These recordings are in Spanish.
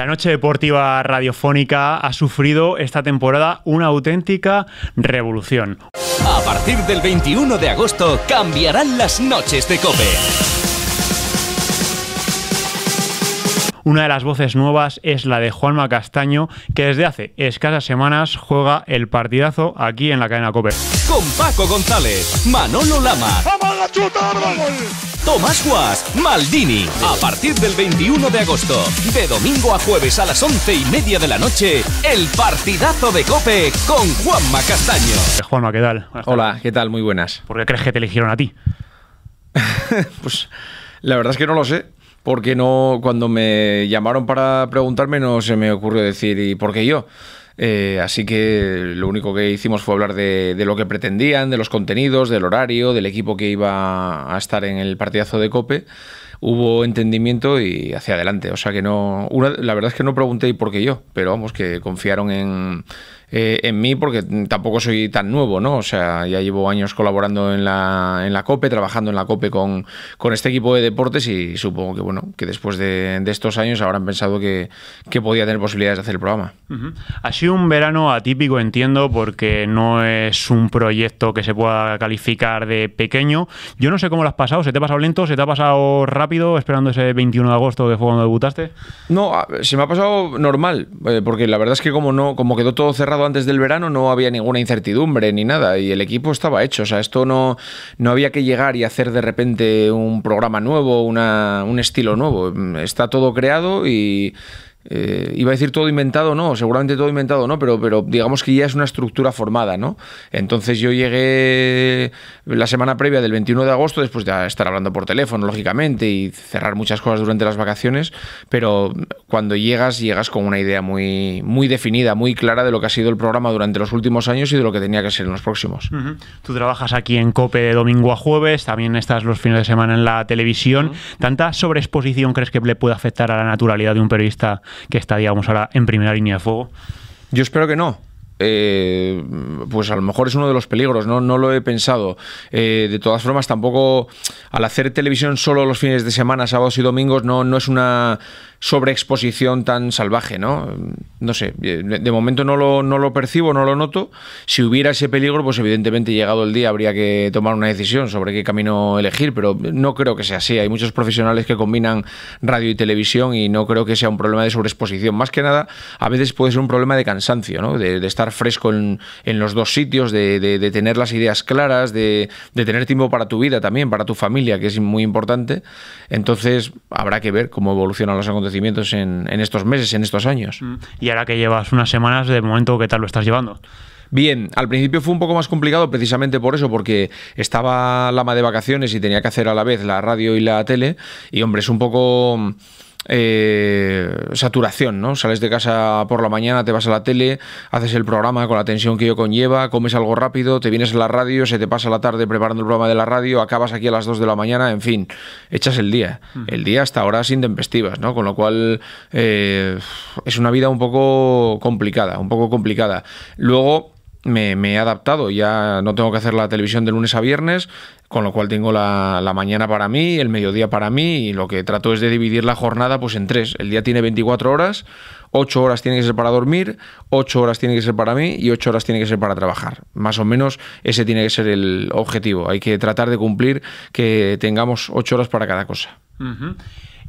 La noche deportiva radiofónica ha sufrido esta temporada una auténtica revolución. A partir del 21 de agosto cambiarán las noches de Cope. Una de las voces nuevas es la de Juanma Castaño, que desde hace escasas semanas juega el partidazo aquí en la cadena Cope. Con Paco González, Manolo Lama, Tomás Guas, Maldini. A partir del 21 de agosto, de domingo a jueves a las once y media de la noche, el partidazo de Cope con Juanma Castaño. Juanma, ¿qué tal? Hola, ¿qué tal? Muy buenas. ¿Por qué crees que te eligieron a ti? pues la verdad es que no lo sé porque no cuando me llamaron para preguntarme no se me ocurrió decir y por qué yo. Eh, así que lo único que hicimos fue hablar de, lo que pretendían, de los contenidos, del horario, del equipo que iba a estar en el partidazo de Cope. Hubo entendimiento y hacia adelante. O sea que no. la verdad es que no pregunté y por qué yo, pero vamos, que confiaron en, eh, en mí porque tampoco soy tan nuevo, ¿no? O sea, ya llevo años colaborando en la, en la COPE, trabajando en la COPE con, con este equipo de deportes y supongo que, bueno, que después de, estos años habrán pensado que, podía tener posibilidades de hacer el programa. Ha sido un verano atípico, entiendo, porque no es un proyecto que se pueda calificar de pequeño. Yo no sé cómo lo has pasado, ¿se te ha pasado lento, se te ha pasado rápido, esperando ese 21 de agosto que fue cuando debutaste? No, se me ha pasado normal, eh, porque la verdad es que como, no, como quedó todo cerrado, antes del verano no había ninguna incertidumbre ni nada y el equipo estaba hecho. O sea, esto no, no había que llegar y hacer de repente un programa nuevo, un estilo nuevo. Está todo creado y eh, iba a decir todo inventado, no, seguramente todo inventado, no, pero, pero digamos que ya es una estructura formada, ¿no? Entonces yo llegué la semana previa del 21 de agosto, después de estar hablando por teléfono, lógicamente, y cerrar muchas cosas durante las vacaciones, pero cuando llegas, llegas con una idea muy, muy definida, muy clara de lo que ha sido el programa durante los últimos años y de lo que tenía que ser en los próximos. Tú trabajas aquí en COPE de domingo a jueves, también estás los fines de semana en la televisión. ¿Tanta sobreexposición crees que le puede afectar a la naturalidad de un periodista? que estaríamos ahora en primera línea de fuego? Yo espero que no. Eh, pues a lo mejor es uno de los peligros, no, no lo he pensado. Eh, de todas formas, tampoco al hacer televisión solo los fines de semana, sábados y domingos, no, no es una sobreexposición tan salvaje, ¿no? No sé, eh, de momento no lo, no lo percibo, no lo noto. Si hubiera ese peligro, pues evidentemente llegado el día habría que tomar una decisión sobre qué camino elegir, pero no creo que sea así. Hay muchos profesionales que combinan radio y televisión y no creo que sea un problema de sobreexposición. Más que nada, a veces puede ser un problema de cansancio, De, estar fresco en, en, los dos sitios, de, de, de tener las ideas claras, de tener tiempo para tu vida también, para tu familia, que es muy importante. Entonces, habrá que ver cómo evolucionan los acontecimientos en, en estos meses, en estos años. Mm. Y ahora que llevas unas semanas, de momento, ¿qué tal lo estás llevando? Bien, al principio fue un poco más complicado precisamente por eso, porque estaba Lama de vacaciones y tenía que hacer a la vez la radio y la tele, y hombre, es un poco eh, saturación, ¿no? Sales de casa por la mañana, te vas a la tele, haces el programa con la tensión que ello conlleva, comes algo rápido, te vienes a la radio, se te pasa la tarde preparando el programa de la radio, acabas aquí a las 2 de la mañana, en fin, echas el día. Mm. El día hasta horas intempestivas, ¿no? Con lo cual eh, es una vida un poco complicada, un poco complicada. Luego me, he adaptado, ya no tengo que hacer la televisión de lunes a viernes, con lo cual tengo la, mañana para mí, el mediodía para mí, y lo que trato es de dividir la jornada pues en tres. El día tiene 24 horas, 8 horas tiene que ser para dormir, 8 horas tiene que ser para mí y 8 horas tiene que ser para trabajar. Más o menos ese tiene que ser el objetivo. Hay que tratar de cumplir que tengamos 8 horas para cada cosa.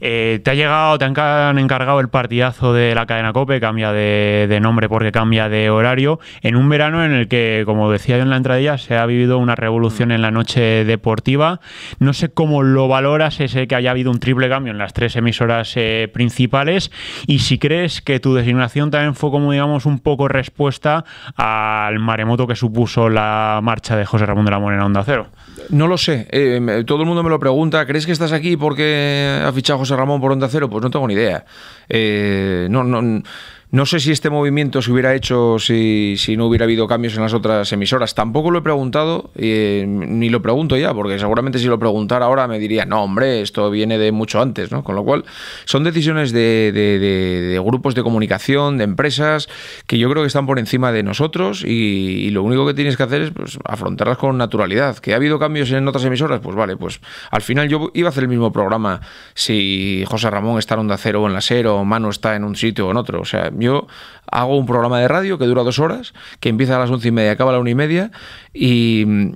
Eh, te ha llegado, te han encargado el partidazo de la cadena Cope, cambia de, nombre porque cambia de horario, en un verano en el que, como decía yo en la entradilla, se ha vivido una revolución en la noche deportiva. No sé cómo lo valoras ese que haya habido un triple cambio en las tres emisoras eh, principales y si crees que tu designación también fue como, digamos, un poco respuesta al maremoto que supuso la marcha de José Ramón de la Morena Onda Cero. No lo sé. Eh, todo el mundo me lo pregunta. ¿Crees que estás aquí porque ha fichado José Ramón por Onda Cero? Pues no tengo ni idea. Eh, no, no no sé si este movimiento se hubiera hecho si, no hubiera habido cambios en las otras emisoras. Tampoco lo he preguntado, eh, ni lo pregunto ya, porque seguramente si lo preguntara ahora me diría, no, hombre, esto viene de mucho antes, ¿no? Con lo cual, son decisiones de, grupos de comunicación, de empresas, que yo creo que están por encima de nosotros y, lo único que tienes que hacer es pues, afrontarlas con naturalidad. ¿Que ha habido cambios en otras emisoras? Pues vale, pues al final yo iba a hacer el mismo programa si José Ramón está en Onda Cero o en la Cero, o Manu está en un sitio o en otro. O sea, yo hago un programa de radio que dura dos horas, que empieza a las once y media, acaba a las una y media, y mm,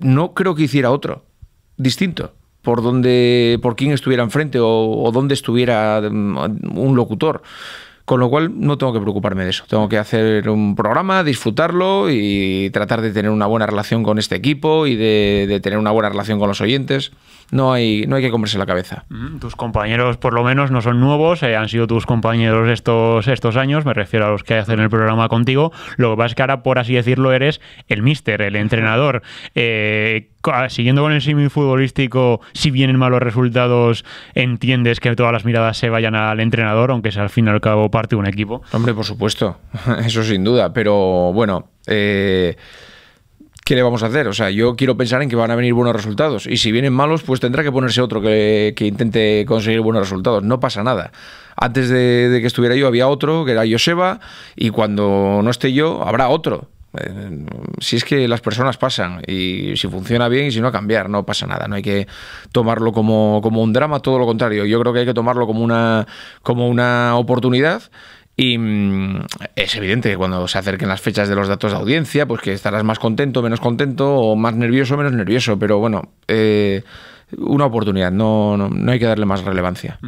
no creo que hiciera otro distinto por donde por quién estuviera enfrente o, o dónde estuviera mm, un locutor con lo cual no tengo que preocuparme de eso. Tengo que hacer un programa, disfrutarlo y tratar de tener una buena relación con este equipo y de, tener una buena relación con los oyentes. No hay, no hay que comerse la cabeza. Mm, tus compañeros por lo menos no son nuevos, eh, han sido tus compañeros estos, estos años, me refiero a los que hacen el programa contigo. Lo que pasa es que ahora, por así decirlo, eres el mister, el entrenador. Eh, siguiendo con el símil futbolístico, si vienen malos resultados, entiendes que todas las miradas se vayan al entrenador, aunque sea al fin y al cabo parte de un equipo. Hombre, por supuesto, eso sin duda, pero bueno, eh, ¿qué le vamos a hacer? O sea, yo quiero pensar en que van a venir buenos resultados y si vienen malos, pues tendrá que ponerse otro que, intente conseguir buenos resultados, no pasa nada antes de, que estuviera yo había otro, que era Joseba, y cuando no esté yo habrá otro. Si es que las personas pasan y si funciona bien y si no, cambiar, no pasa nada. No hay que tomarlo como, un drama, todo lo contrario. Yo creo que hay que tomarlo como una, como una oportunidad y mm, es evidente que cuando se acerquen las fechas de los datos de audiencia, pues que estarás más contento, menos contento, o más nervioso, menos nervioso. Pero bueno, eh, una oportunidad, no, no, hay que darle más relevancia.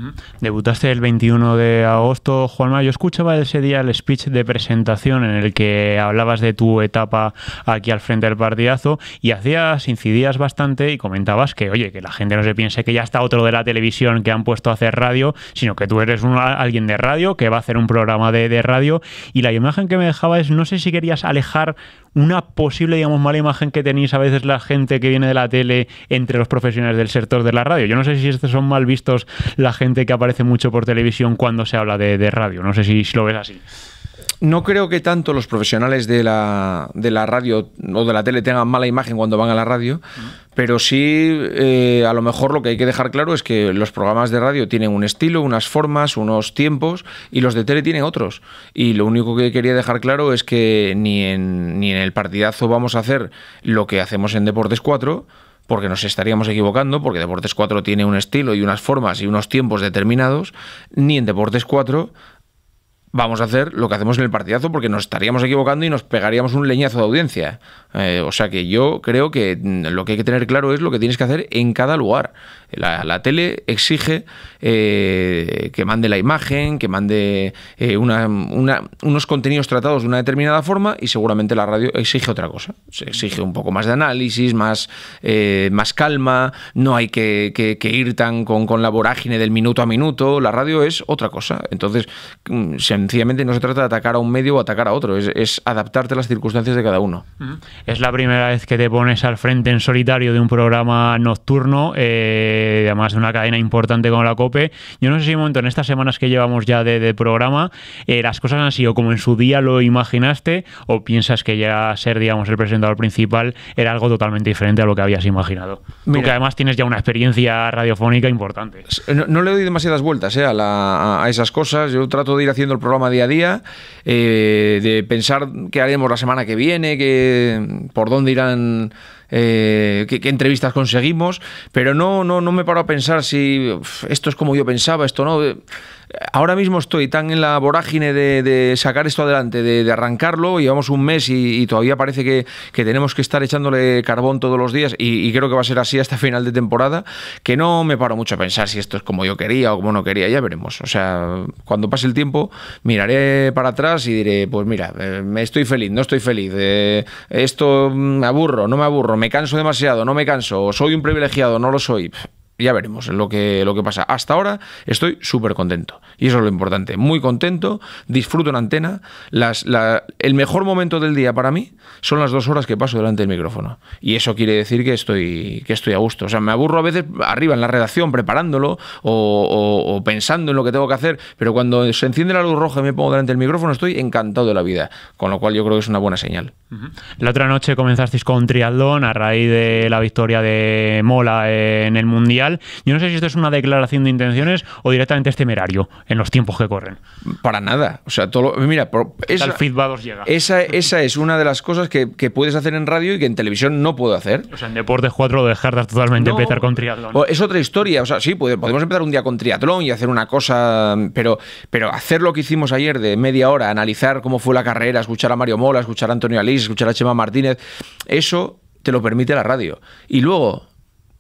Debutaste el 21 de agosto, Juanma. Yo escuchaba ese día el speech de presentación en el que hablabas de tu etapa aquí al frente del partidazo y hacías, incidías bastante y comentabas que, oye, que la gente no se piense que ya está otro de la televisión que han puesto a hacer radio, sino que tú eres alguien de radio que va a hacer un programa de, de radio y la imagen que me dejaba es, no sé si querías alejar una posible, digamos, mala imagen que tenéis a veces la gente que viene de la tele entre los profesionales del sector de la radio. Yo no sé si estos son mal vistos la gente que aparece mucho por televisión cuando se habla de, radio. No sé si, si lo ves así. No creo que tanto los profesionales de la, de la radio o de la tele tengan mala imagen cuando van a la radio, pero sí eh, a lo mejor lo que hay que dejar claro es que los programas de radio tienen un estilo, unas formas, unos tiempos y los de tele tienen otros. Y lo único que quería dejar claro es que ni en, ni en el partidazo vamos a hacer lo que hacemos en Deportes 4 porque nos estaríamos equivocando, porque Deportes 4 tiene un estilo y unas formas y unos tiempos determinados, ni en Deportes 4 vamos a hacer lo que hacemos en el partidazo porque nos estaríamos equivocando y nos pegaríamos un leñazo de audiencia. Eh, o sea que yo creo que mm, lo que hay que tener claro es lo que tienes que hacer en cada lugar. La, tele exige eh, que mande la imagen, que mande eh, unos contenidos tratados de una determinada forma y seguramente la radio exige otra cosa. Se exige un poco más de análisis, más, eh, más calma, no hay que, ir tan con, la vorágine del minuto a minuto, la radio es otra cosa. Entonces, mm, sencillamente no se trata de atacar a un medio o atacar a otro, es, adaptarte a las circunstancias de cada uno. Mm. Es la primera vez que te pones al frente en solitario de un programa nocturno además de una cadena importante como la COPE. Yo no sé si en momento, en estas semanas que llevamos ya de, programa, eh, las cosas han sido como en su día lo imaginaste o piensas que ya ser, digamos, el presentador principal era algo totalmente diferente a lo que habías imaginado. Tú Porque además tienes ya una experiencia radiofónica importante. Eh, no, le doy demasiadas vueltas eh, a, esas cosas. Yo trato de ir haciendo el programa día a día, de pensar qué haremos la semana que viene, que, por dónde irán eh, qué, entrevistas conseguimos, pero no, no, no me paro a pensar si esto es como yo pensaba, esto no. Eh, ahora mismo estoy tan en la vorágine de, sacar esto adelante, de, arrancarlo. Llevamos un mes y, todavía parece que, tenemos que estar echándole carbón todos los días y, creo que va a ser así hasta final de temporada, que no me paro mucho a pensar si esto es como yo quería o como no quería, ya veremos. O sea, cuando pase el tiempo miraré para atrás y diré, pues mira, eh, me estoy feliz, no estoy feliz, eh, esto me mm, aburro, no me aburro, me canso demasiado, no me canso, soy un privilegiado, no lo soy ya veremos lo que, lo que pasa. Hasta ahora estoy súper contento. Y eso es lo importante. Muy contento, disfruto en antena. Las, el mejor momento del día para mí son las dos horas que paso delante del micrófono. Y eso quiere decir que estoy, que estoy a gusto. O sea, me aburro a veces arriba en la redacción preparándolo o, pensando en lo que tengo que hacer. Pero cuando se enciende la luz roja y me pongo delante del micrófono, estoy encantado de la vida. Con lo cual yo creo que es una buena señal. La otra noche comenzasteis con triatlón a raíz de la victoria de Mola en el Mundial. Yo no sé si esto es una declaración de intenciones o directamente es temerario en los tiempos que corren. Para nada. O sea, todo mira, esa, feedback llega. Esa, es una de las cosas que, puedes hacer en radio y que en televisión no puedo hacer. O sea, en Deportes 4 dejar totalmente empezar con triatlón. Es otra historia. O sea, sí, podemos empezar un día con triatlón y hacer una cosa, pero, pero hacer lo que hicimos ayer de media hora, analizar cómo fue la carrera, escuchar a Mario Mola, escuchar a Antonio Alís, escuchar a Chema Martínez, eso te lo permite la radio. Y luego,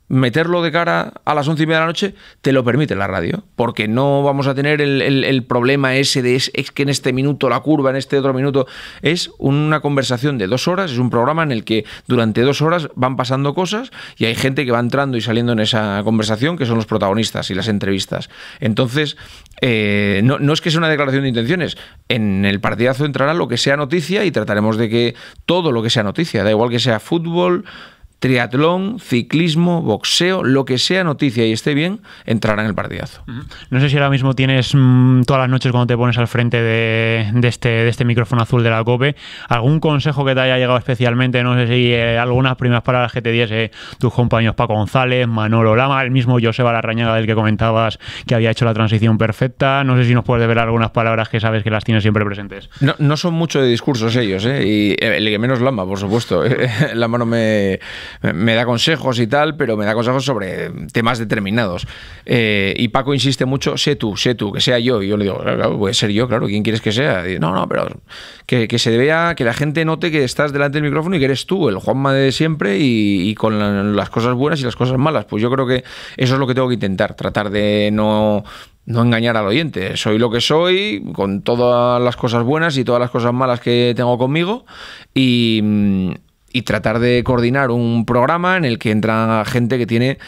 meterlo de cara a las once y media de la noche te lo permite la radio, porque no vamos a tener el, el, problema ese de es, que en este minuto la curva, en este otro minuto. Es una conversación de dos horas, es un programa en el que durante dos horas van pasando cosas y hay gente que va entrando y saliendo en esa conversación, que son los protagonistas y las entrevistas. Entonces, eh, no, no es que sea una declaración de intenciones, en el partidazo entrará lo que sea noticia y trataremos de que todo lo que sea noticia, da igual que sea fútbol, triatlón, ciclismo, boxeo, lo que sea noticia y esté bien, entrará en el partidazo. No sé si ahora mismo tienes mm, todas las noches cuando te pones al frente de, este, de este micrófono azul de la COPE, algún consejo que te haya llegado especialmente, no sé si eh, algunas primeras palabras que te diese tus compañeros Paco González, Manolo Lama, el mismo Joseba Larrañaga del que comentabas que había hecho la transición perfecta, no sé si nos puedes ver algunas palabras que sabes que las tienes siempre presentes. No, son mucho de discursos ellos, ¿eh? y eh, el que menos Lama, por supuesto, Lama no me eh, me da consejos y tal, pero me da consejos sobre temas determinados. Eh, y Paco insiste mucho, sé tú, sé tú, que sea yo. Y yo le digo, claro, puede ser yo, claro, ¿quién quieres que sea? no, no, pero que, se vea, que la gente note que estás delante del micrófono y que eres tú, el Juanma de siempre y, con las cosas buenas y las cosas malas. Pues yo creo que eso es lo que tengo que intentar, tratar de no no engañar al oyente. Soy lo que soy, con todas las cosas buenas y todas las cosas malas que tengo conmigo. Y, mm, y tratar de coordinar un programa en el que entra gente que tiene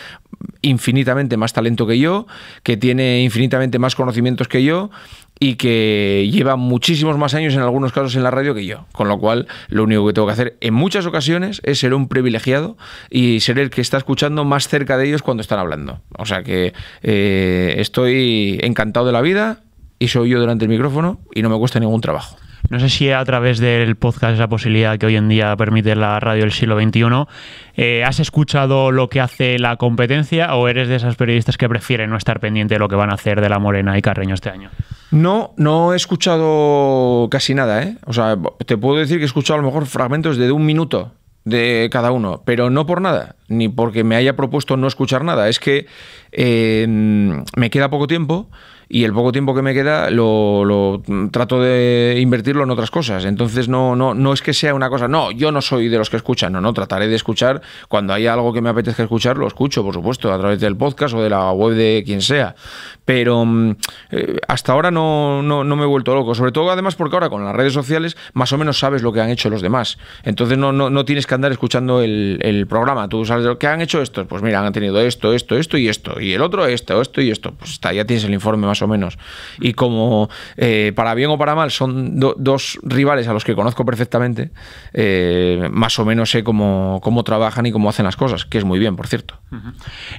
infinitamente más talento que yo, que tiene infinitamente más conocimientos que yo y que lleva muchísimos más años en algunos casos en la radio que yo. Con lo cual, lo único que tengo que hacer en muchas ocasiones es ser un privilegiado y ser el que está escuchando más cerca de ellos cuando están hablando. O sea que eh, estoy encantado de la vida y soy yo durante el micrófono y no me cuesta ningún trabajo. No sé si a través del podcast, esa posibilidad que hoy en día permite la radio del siglo XXI, eh, ¿has escuchado lo que hace la competencia o eres de esas periodistas que prefieren no estar pendiente de lo que van a hacer de la Morena y Carreño este año? No, no he escuchado casi nada, ¿eh? O sea, te puedo decir que he escuchado a lo mejor fragmentos de un minuto de cada uno, pero no por nada, ni porque me haya propuesto no escuchar nada. Es que eh, me queda poco tiempo y el poco tiempo que me queda lo, trato de invertirlo en otras cosas. Entonces no, no, no es que sea una cosa, no, yo no soy de los que escuchan, no, no, trataré de escuchar cuando hay algo que me apetezca escuchar, lo escucho, por supuesto, a través del podcast o de la web de quien sea. Pero mm, eh, hasta ahora no, no, me he vuelto loco, sobre todo además porque ahora con las redes sociales más o menos sabes lo que han hecho los demás. Entonces no, no, no tienes que andar escuchando el, programa, tú sabes lo que han hecho estos, pues mira, han tenido esto, esto, esto y esto, y el otro esto, esto y esto, pues está, ya tienes el informe más o menos. Y como eh, para bien o para mal son dos rivales a los que conozco perfectamente, eh, más o menos sé cómo, trabajan y cómo hacen las cosas, que es muy bien, por cierto.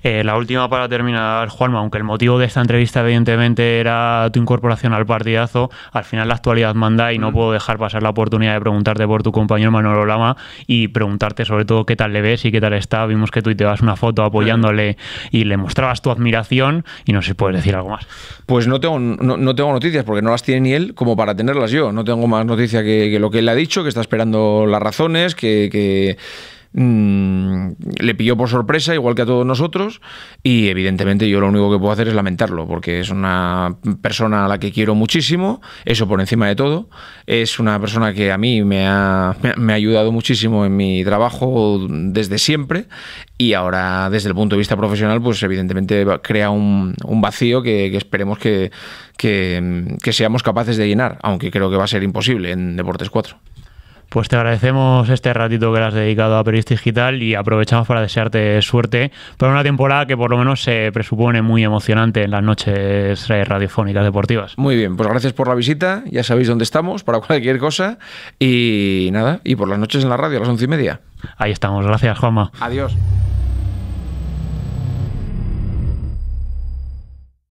Eh, la última para terminar, Juanma, aunque el motivo de esta entrevista evidentemente era tu incorporación al partidazo, al final la actualidad manda y no puedo dejar pasar la oportunidad de preguntarte por tu compañero Manolo Lama y preguntarte sobre todo qué tal le ves y qué tal está. Vimos que tú te vas una foto apoyándole y le mostrabas tu admiración y no sé si puedes decir algo más. Pues no tengo, no, tengo noticias, porque no las tiene ni él como para tenerlas yo. No tengo más noticia que, lo que él ha dicho, que está esperando las razones, que Mm, le pilló por sorpresa, igual que a todos nosotros, y evidentemente yo lo único que puedo hacer es lamentarlo, porque es una persona a la que quiero muchísimo, eso por encima de todo, es una persona que a mí me ha, ayudado muchísimo en mi trabajo desde siempre, y ahora desde el punto de vista profesional, pues evidentemente crea un, vacío que, esperemos que, que, que seamos capaces de llenar, aunque creo que va a ser imposible en Deportes 4. Pues te agradecemos este ratito que le has dedicado a Periodista Digital y aprovechamos para desearte suerte para una temporada que por lo menos se presupone muy emocionante en las noches radiofónicas deportivas. Muy bien, pues gracias por la visita, ya sabéis dónde estamos para cualquier cosa y nada, y por las noches en la radio a las once y media. Ahí estamos, gracias Juanma. Adiós.